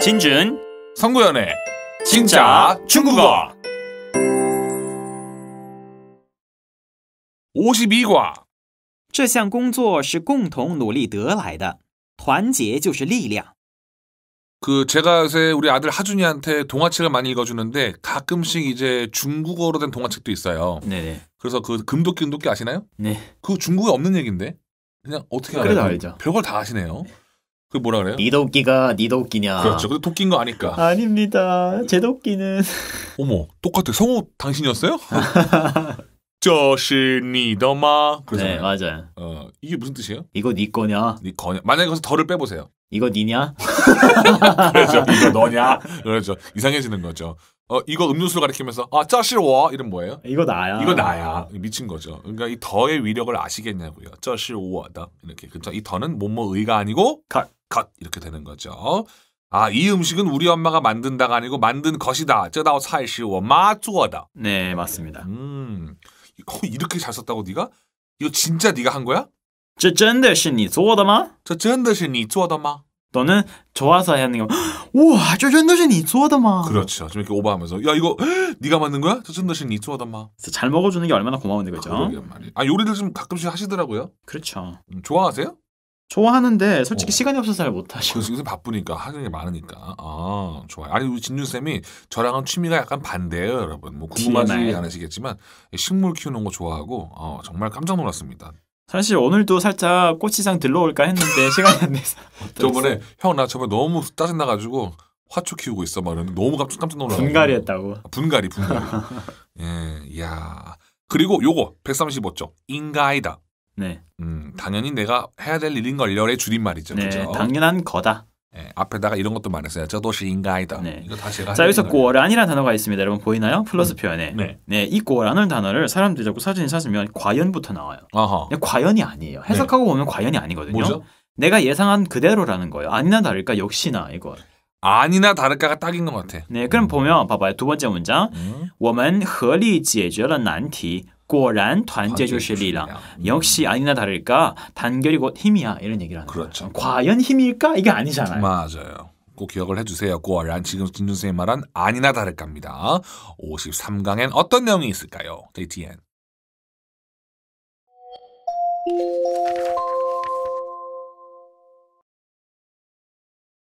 진준 성구연의 진짜 중국어 52과 这项工作是共同努力得来的，团结就是力量。그 제가 요새 우리 아들 하준이한테 동화책을 많이 읽어주는데 가끔씩 이제 중국어로 된 동화책도 있어요. 네네. 그래서 그 금도끼 은도끼 아시나요? 네. 그 중국에 없는 얘기데 그냥 어떻게 그래도 알죠. 별걸 다 아시네요. 네. 그 뭐라 그래요? 니 도끼가 니 도끼냐. 그렇죠. 근데 도끼인 거 아니까. 아닙니다. 제 도끼는. 어머, 똑같아. 성우 당신이었어요? 저시 니더마. 네, 맞아요. 어, 이게 무슨 뜻이에요? 이거 니 거냐? 니 거냐? 만약에 거기서 덜을 빼보세요. 이거 니냐? 그렇죠. 이거 너냐? 그렇죠. 이상해지는 거죠. 어, 이거 음료수 가리키면서 아, 짜시워 이름 뭐예요? 이거 나야. 이거 나야. 미친 거죠. 그러니까 이 더의 위력을 아시겠냐고요. 짜시워다 이렇게 그렇죠. 이 더는 뭐뭐의가 아니고 각것 이렇게 되는 거죠. 아, 이 음식은 우리 엄마가 만든 다가 아니고 만든 것이다. 저다오 사이 워마 쭈어다. 네, 맞습니다. 음. 어, 이렇게 잘 썼다고 네가? 이거 진짜 네가 한 거야? 这真的是你做的吗?这真的是你做的吗? 또는 좋아서 하는 거. 우와, 저真的是你做的吗? 그렇죠. 좀 이렇게 오버하면서 야, 이거 네가 만든 거야? 저真的是你做的吗? 잘 먹어 주는 게 얼마나 고마운데 그죠? 아, 아 요리들 좀 가끔씩 하시더라고요. 그렇죠. 음, 좋아하세요? 좋아하는데 솔직히 어. 시간이 없어서 잘 못하죠. 그래 바쁘니까 하는 게 많으니까. 아 좋아요. 아니 우리 진준 쌤이 저랑은 취미가 약간 반대예요, 여러분. 뭐 궁금하지 않으시겠지만 식물 키우는 거 좋아하고 어, 정말 깜짝 놀랐습니다. 사실 오늘도 살짝 꽃시장 들러올까 했는데 시간이 안 돼서. 저번에 형 나저번 너무 짜증 나가지고 화초 키우고 있어 막는데 너무 깜짝 깜짝 놀라 분갈이 했다고. 아, 분갈이 분갈이. 예, 야 그리고 요거 135쪽 인가이다. 네. 음, 당연히 내가 해야 될 일인 걸열의 줄임말이죠. 네, 그죠? 당연한 거다. 네, 앞에다가 이런 것도 말했어요. 저도시 인가이다. 네. 이거 다 제가 자 여기서 고어란이라는 단어가 있습니다. 여러분 보이나요? 플러스 음. 표현에. 네. 네, 이 고어란을 단어를 사람들이 자꾸 사전에 찾으면 과연부터 나와요. 아하. 과연이 아니에요. 네. 해석하고 네. 보면 과연이 아니거든요. 뭐죠? 내가 예상한 그대로라는 거예요. 아니나 다를까 역시나 이거. 아니나 다를까가 딱인 것 같아. 네, 그럼 음. 보면 봐봐요. 두 번째 문장. 我们合力解决了难题. 음. 果然 단제 줄실 리랑 역시 아니나 다를까 단결이 곧 힘이야 이런 얘기를 하는 그렇죠. 거예 과연 힘일까 이게 아니잖아요. 맞아요. 꼭 기억을 해주세요. 꼬월란 지금 진준 선생님 말한 아니나 다를까입니다. 53강엔 어떤 내용이 있을까요? 데이티엔.